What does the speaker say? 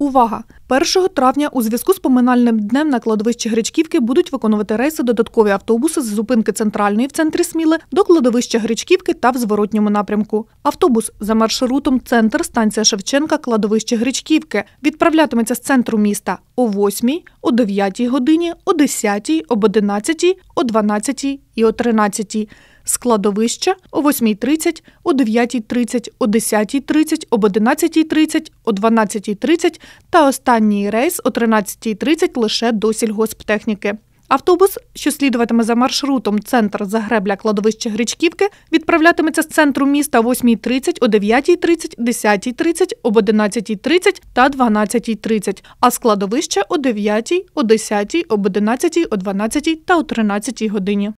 Увага! 1 травня у зв'язку з поминальним днем на кладовищі Гречківки будуть виконувати рейси додаткові автобуси з зупинки центральної в центрі Сміли до кладовища Гречківки та в зворотньому напрямку. Автобус за маршрутом Центр станція Шевченка, кладовище Гречківки відправлятиметься з центру міста о 8, о 9 годині, о 10, об 11, о 12 і о 13 складовище о 8.30, о 9.30, о 10.30, об 11.30, о 12.30 та останній рейс о 13.30 лише до сільгосптехніки. Автобус, що слідуватиме за маршрутом центр загребля кладовище Гречківки, відправлятиметься з центру міста о 8.30, о 9.30, 10.30, об 11.30 та 12.30, а складовище о 9, о 10, об 11, о 12 та о 13 годині.